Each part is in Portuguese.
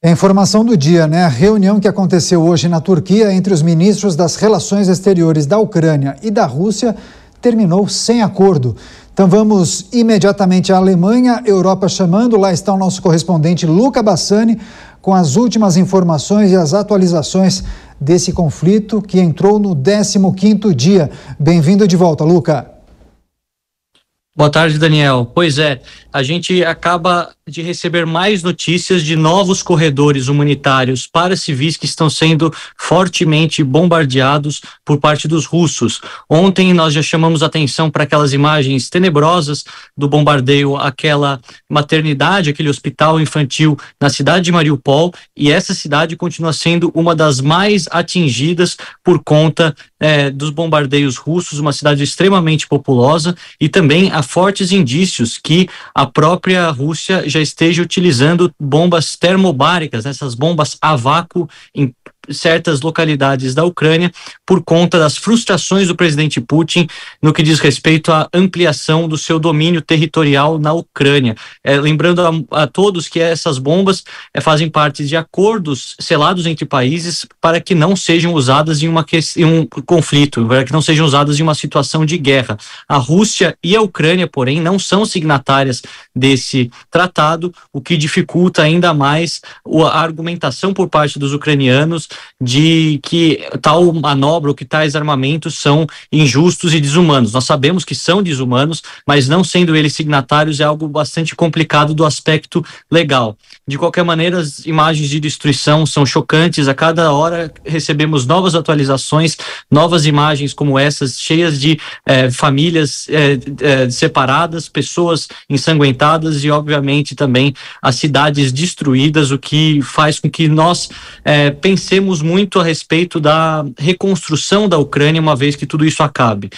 É a informação do dia, né? A reunião que aconteceu hoje na Turquia entre os ministros das Relações Exteriores da Ucrânia e da Rússia terminou sem acordo. Então vamos imediatamente à Alemanha, Europa chamando. Lá está o nosso correspondente Luca Bassani com as últimas informações e as atualizações desse conflito que entrou no 15º dia. Bem-vindo de volta, Luca. Boa tarde, Daniel. Pois é, a gente acaba de receber mais notícias de novos corredores humanitários para civis que estão sendo fortemente bombardeados por parte dos russos. Ontem nós já chamamos atenção para aquelas imagens tenebrosas do bombardeio àquela maternidade, aquele hospital infantil na cidade de Mariupol, e essa cidade continua sendo uma das mais atingidas por conta eh, dos bombardeios russos, uma cidade extremamente populosa e também há fortes indícios que a própria Rússia já esteja utilizando bombas termobáricas, né, essas bombas a vácuo em certas localidades da Ucrânia por conta das frustrações do presidente Putin no que diz respeito à ampliação do seu domínio territorial na Ucrânia. É, lembrando a, a, todos que essas bombas é, fazem parte de acordos selados entre países para que não sejam usadas em, uma, em um conflito, para que não sejam usadas em uma situação de guerra. A Rússia e a Ucrânia, porém, não são signatárias desse tratado, o que dificulta ainda mais a argumentação por parte dos ucranianos de que tal manobra ou que tais armamentos são injustos e desumanos. Nós sabemos que são desumanos, mas não sendo eles signatários é algo bastante complicado do aspecto legal. De qualquer maneira, as imagens de destruição são chocantes. A cada hora recebemos novas atualizações, novas imagens como essas, cheias de eh, famílias eh, eh, separadas, pessoas ensanguentadas e, obviamente, também as cidades destruídas, o que faz com que nós pensemos discutimos muito a respeito da reconstrução da Ucrânia uma vez que tudo isso acabe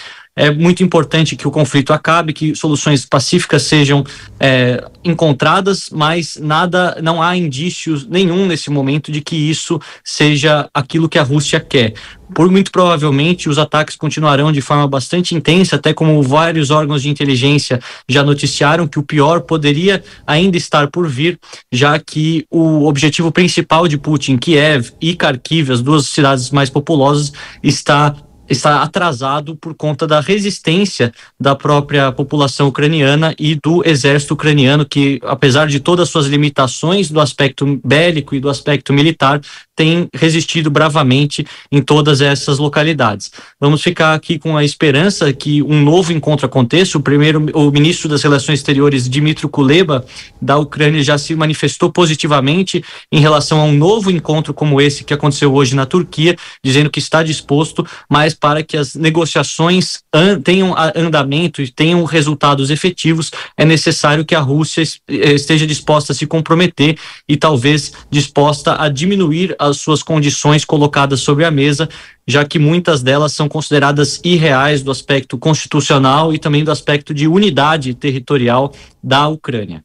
é muito importante que o conflito acabe, que soluções pacíficas sejam é, encontradas, mas nada, não há indícios nenhum nesse momento de que isso seja aquilo que a Rússia quer. Por muito provavelmente os ataques continuarão de forma bastante intensa, até como vários órgãos de inteligência já noticiaram que o pior poderia ainda estar por vir, já que o objetivo principal de Putin, Kiev e Kharkiv, as duas cidades mais populosas, está está atrasado por conta da resistência da própria população ucraniana e do exército ucraniano, que, apesar de todas as suas limitações do aspecto bélico e do aspecto militar, tem resistido bravamente em todas essas localidades. Vamos ficar aqui com a esperança que um novo encontro aconteça. O primeiro, o ministro das Relações Exteriores, Dmitry Kuleba, da Ucrânia, já se manifestou positivamente em relação a um novo encontro como esse que aconteceu hoje na Turquia, dizendo que está disposto, mas para que as negociações an tenham andamento e tenham resultados efetivos, é necessário que a Rússia eh, esteja disposta a se comprometer e talvez disposta a diminuir as suas condições colocadas sobre a mesa, já que muitas delas são consideradas irreais do aspecto constitucional e também do aspecto de unidade territorial da Ucrânia.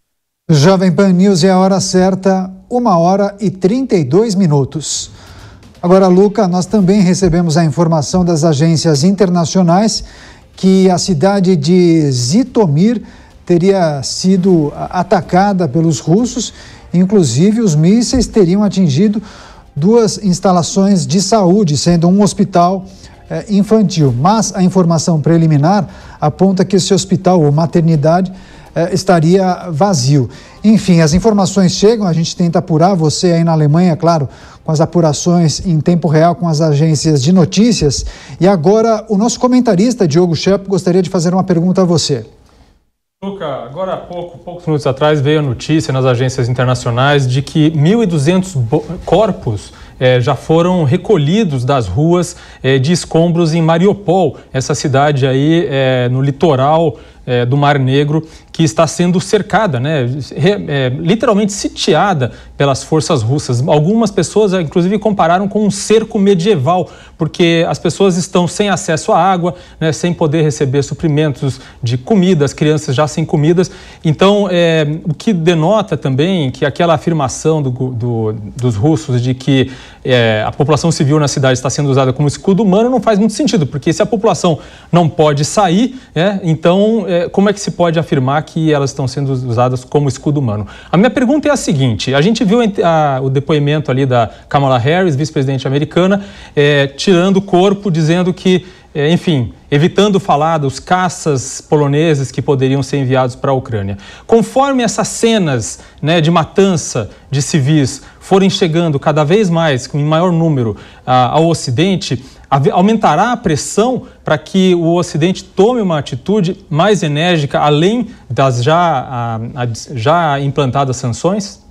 Jovem Pan News é a hora certa, 1 hora e 32 minutos. Agora, Luca, nós também recebemos a informação das agências internacionais que a cidade de Zitomir teria sido atacada pelos russos, inclusive os mísseis teriam atingido duas instalações de saúde, sendo um hospital eh, infantil. Mas a informação preliminar aponta que esse hospital ou maternidade eh, estaria vazio. Enfim, as informações chegam, a gente tenta apurar, você aí na Alemanha, claro, com as apurações em tempo real com as agências de notícias. E agora, o nosso comentarista, Diogo Schepp, gostaria de fazer uma pergunta a você. Luca, agora há pouco, poucos minutos atrás, veio a notícia nas agências internacionais de que 1.200 corpos é, já foram recolhidos das ruas é, de escombros em Mariupol, essa cidade aí no litoral é, do Mar Negro, que está sendo cercada, né, é, literalmente sitiada pelas forças russas. Algumas pessoas, é, inclusive, compararam com um cerco medieval, porque as pessoas estão sem acesso à água, né, sem poder receber suprimentos de comida, as crianças já sem comidas. Então, é, o que denota também que aquela afirmação do, do, dos russos de que é, a população civil na cidade está sendo usada como escudo humano não faz muito sentido, porque se a população não pode sair, é, então é, é, como é que se pode afirmar que elas estão sendo usadas como escudo humano? A minha pergunta é a seguinte: a gente viu a, o depoimento ali da Kamala Harris, vice-presidente americana, é, tirando o corpo, dizendo que, é, enfim, evitando falar dos caças poloneses que poderiam ser enviados para a Ucrânia. Conforme essas cenas né, de matança de civis forem chegando cada vez mais, com maior número, a, ao Ocidente aumentará a pressão para que o Ocidente tome uma atitude mais enérgica, além das já, já implantadas sanções?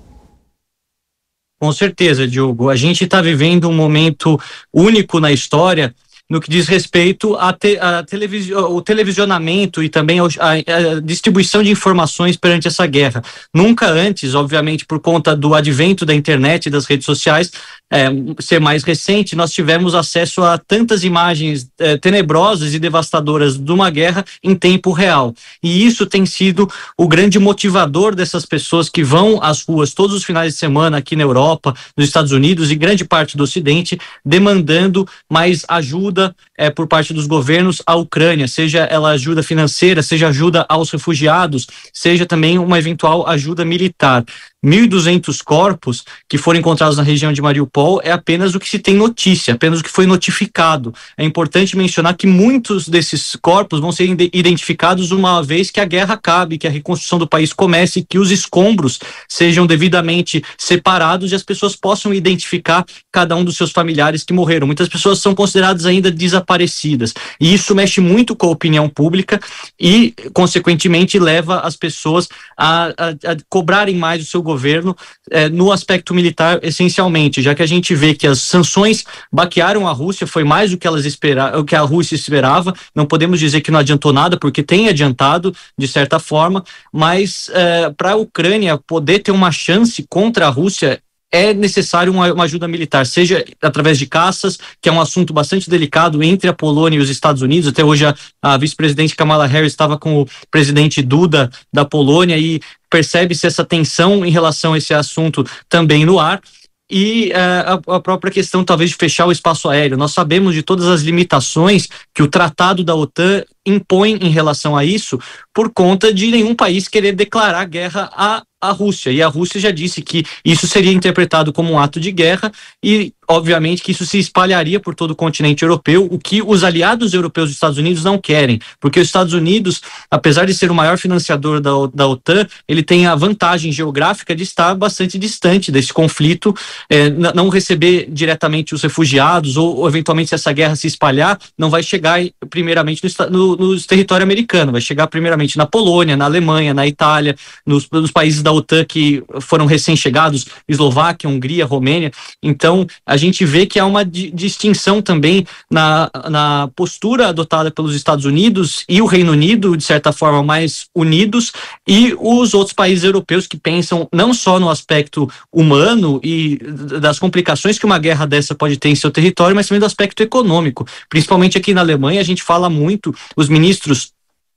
Com certeza, Diogo. A gente está vivendo um momento único na história no que diz respeito a, te, a televis, o televisionamento e também a, a, distribuição de informações perante essa guerra. Nunca antes, obviamente, por conta do advento da internet e das redes sociais é, ser mais recente, nós tivemos acesso a tantas imagens é, tenebrosas e devastadoras de uma guerra em tempo real. E isso tem sido o grande motivador dessas pessoas que vão às ruas todos os finais de semana aqui na Europa, nos Estados Unidos e grande parte do Ocidente, demandando mais ajuda ajuda é, por parte dos governos à Ucrânia, seja ela ajuda financeira, seja ajuda aos refugiados, seja também uma eventual ajuda militar. 1.200 corpos que foram encontrados na região de Mariupol é apenas o que se tem notícia, apenas o que foi notificado. É importante mencionar que muitos desses corpos vão ser identificados uma vez que a guerra acabe, que a reconstrução do país comece, que os escombros sejam devidamente separados e as pessoas possam identificar cada um dos seus familiares que morreram. Muitas pessoas são consideradas ainda desaparecidas e isso mexe muito com a opinião pública e, consequentemente, leva as pessoas a, a, a cobrarem mais o seu governo governo é, no aspecto militar, essencialmente, já que a gente vê que as sanções baquearam a Rússia, foi mais do que elas esperavam, o que a Rússia esperava. Não podemos dizer que não adiantou nada, porque tem adiantado de certa forma, mas é, para a Ucrânia poder ter uma chance contra a Rússia é necessário uma, uma, ajuda militar, seja através de caças, que é um assunto bastante delicado entre a Polônia e os Estados Unidos. Até hoje a, a vice-presidente Kamala Harris estava com o presidente Duda da Polônia e percebe-se essa tensão em relação a esse assunto também no ar e uh, a, própria questão talvez de fechar o espaço aéreo. Nós sabemos de todas as limitações que o tratado da OTAN impõe em relação a isso, por conta de nenhum país querer declarar guerra à a Rússia. E a Rússia já disse que isso seria interpretado como um ato de guerra e obviamente que isso se espalharia por todo o continente europeu, o que os aliados europeus dos Estados Unidos não querem, porque os Estados Unidos, apesar de ser o maior financiador da, da OTAN, ele tem a vantagem geográfica de estar bastante distante desse conflito, é, não receber diretamente os refugiados ou, ou, eventualmente se essa guerra se espalhar, não vai chegar primeiramente no, no, no, território americano, vai chegar primeiramente na Polônia, na Alemanha, na Itália, nos, nos países da OTAN que foram recém-chegados, Eslováquia, Hungria, Romênia, então a a gente vê que há uma di distinção também na, na postura adotada pelos Estados Unidos e o Reino Unido, de certa forma, mais unidos, e os outros países europeus que pensam não só no aspecto humano e das complicações que uma guerra dessa pode ter em seu território, mas também do aspecto econômico. Principalmente aqui na Alemanha, a gente fala muito, os ministros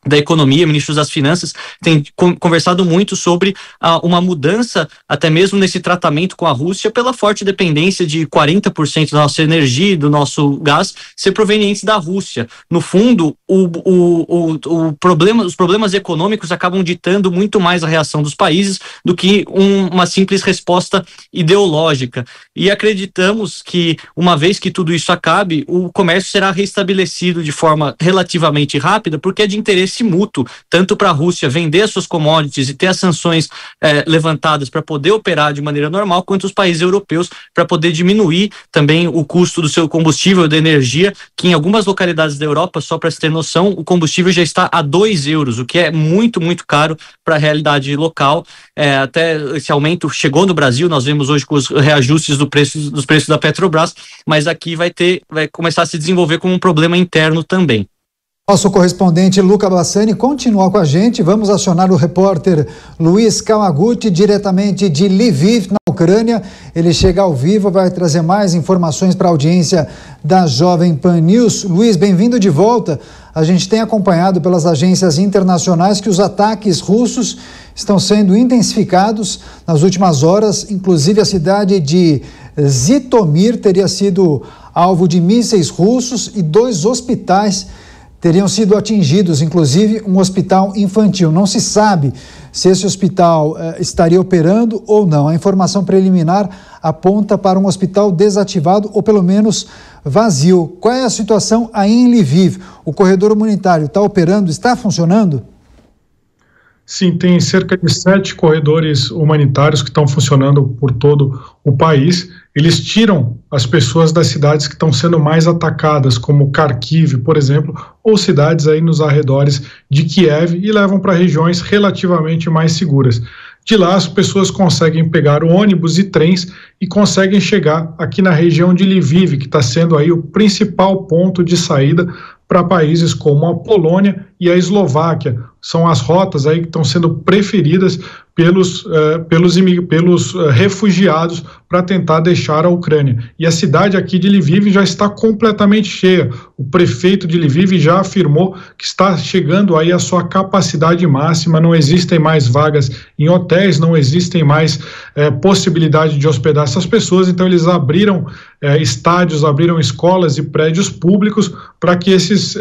da economia, ministros das finanças, têm conversado muito sobre ah, uma mudança até mesmo nesse tratamento com a Rússia pela forte dependência de 40% da nossa energia e do nosso gás ser provenientes da Rússia. No fundo, o, o, o, o problema, os problemas econômicos acabam ditando muito mais a reação dos países do que um, uma simples resposta ideológica. E acreditamos que, uma vez que tudo isso acabe, o comércio será restabelecido de forma relativamente rápida, porque é de interesse interesse mútuo, tanto para a Rússia vender suas commodities e ter as sanções eh, levantadas para poder operar de maneira normal, quanto os países europeus para poder diminuir também o custo do seu combustível, da energia, que em algumas localidades da Europa, só para se ter noção, o combustível já está a 2 euros, o que é muito, muito caro para a realidade local. É, até esse aumento chegou no Brasil, nós vemos hoje com os reajustes do preço, dos preços da Petrobras, mas aqui vai ter, vai começar a se desenvolver como um problema interno também. Nosso correspondente Luca Bassani continua com a gente. Vamos acionar o repórter Luiz Kawaguchi, diretamente de Lviv, na Ucrânia. Ele chega ao vivo, vai trazer mais informações para a audiência da Jovem Pan News. Luiz, bem-vindo de volta. A gente tem acompanhado pelas agências internacionais que os ataques russos estão sendo intensificados nas últimas horas. Inclusive, a cidade de Zitomir teria sido alvo de mísseis russos e dois hospitais teriam sido atingidos, inclusive um hospital infantil. Não se sabe se esse hospital eh, estaria operando ou não. A informação preliminar aponta para um hospital desativado ou pelo menos vazio. Qual é a situação aí em Lviv? O corredor humanitário está operando? Está funcionando? Sim, tem cerca de sete corredores humanitários que estão funcionando por todo o país eles tiram as pessoas das cidades que estão sendo mais atacadas, como Kharkiv, por exemplo, ou cidades aí nos arredores de Kiev e levam para regiões relativamente mais seguras. De lá, as pessoas conseguem pegar ônibus e trens e conseguem chegar aqui na região de Lviv, que está sendo aí o principal ponto de saída para países como a Polônia e a Eslováquia. São as rotas aí que estão sendo preferidas pelos, eh, pelos, pelos eh, refugiados para tentar deixar a Ucrânia. E a cidade aqui de Lviv já está completamente cheia. O prefeito de Lviv já afirmou que está chegando aí a sua capacidade máxima, não existem mais vagas em hotéis, não existem mais eh, possibilidade de hospedar essas pessoas, então eles abriram estádios, abriram escolas e prédios públicos para que esses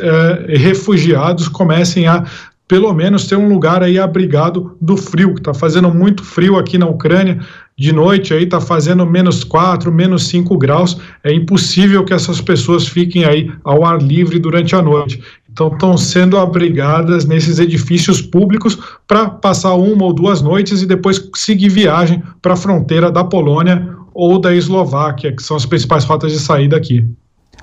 refugiados comecem a pelo menos ter um lugar aí abrigado do frio, que está fazendo muito frio aqui na Ucrânia. De noite aí está fazendo menos 4, menos 5 graus. É impossível que essas pessoas fiquem aí ao ar livre durante a noite. Então estão sendo abrigadas nesses edifícios públicos para passar uma ou duas noites e depois seguir viagem para a fronteira da Polônia ou da Eslováquia, que são as principais rotas de saída aqui.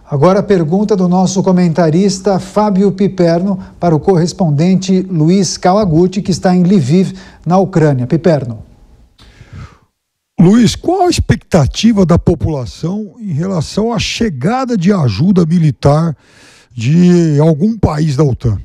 Agora a pergunta do nosso comentarista Fábio Piperno para o correspondente Luiz Calaguti, que está em Lviv, na Ucrânia. Piperno. Luiz, qual a expectativa da população em relação à chegada de ajuda militar de algum país da OTAN?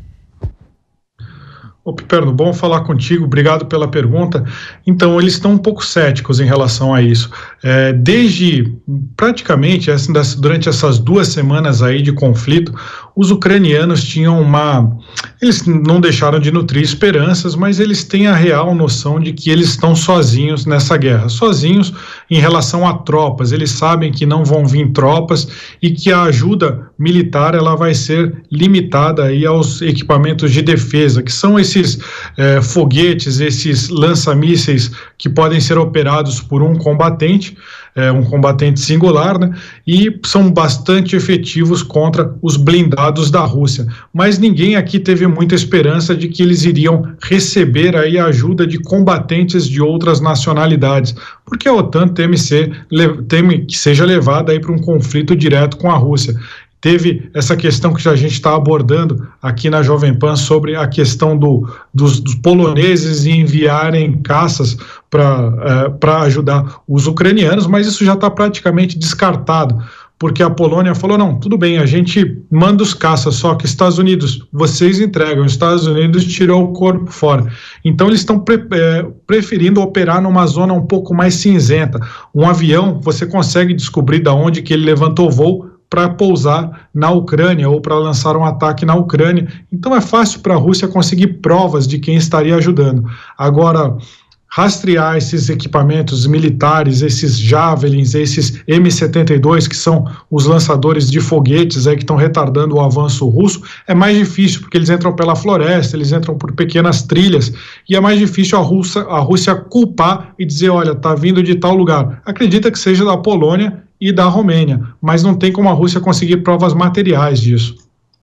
Ô, Piperno, bom falar contigo, obrigado pela pergunta. Então, eles estão um pouco céticos em relação a isso. É, desde praticamente assim, durante essas duas semanas aí de conflito, os ucranianos tinham uma. Eles não deixaram de nutrir esperanças, mas eles têm a real noção de que eles estão sozinhos nessa guerra sozinhos em relação a tropas. Eles sabem que não vão vir tropas e que a ajuda militar ela vai ser limitada aí aos equipamentos de defesa, que são esses eh, foguetes, esses lança-mísseis que podem ser operados por um combatente é um combatente singular, né? E são bastante efetivos contra os blindados da Rússia. Mas ninguém aqui teve muita esperança de que eles iriam receber aí a ajuda de combatentes de outras nacionalidades, porque a OTAN teme, ser, teme que seja levada aí para um conflito direto com a Rússia teve essa questão que a gente está abordando aqui na Jovem Pan sobre a questão do, dos, dos, poloneses enviarem caças para uh, é, ajudar os ucranianos, mas isso já está praticamente descartado, porque a Polônia falou: não, tudo bem, a gente manda os caças, só que Estados Unidos, vocês entregam, Estados Unidos tirou o corpo fora. Então, eles estão pre é, preferindo operar numa zona um pouco mais cinzenta. Um avião, você consegue descobrir da de onde que ele levantou voo para pousar na Ucrânia ou para lançar um ataque na Ucrânia. Então, é fácil para a Rússia conseguir provas de quem estaria ajudando. Agora rastrear esses equipamentos militares, esses Javelins, esses M-72, que são os lançadores de foguetes aí que estão retardando o avanço russo, é mais difícil, porque eles entram pela floresta, eles entram por pequenas trilhas, e é mais difícil a Rússia, a Rússia culpar e dizer, olha, está vindo de tal lugar. Acredita que seja da Polônia e da Romênia, mas não tem como a Rússia conseguir provas materiais disso.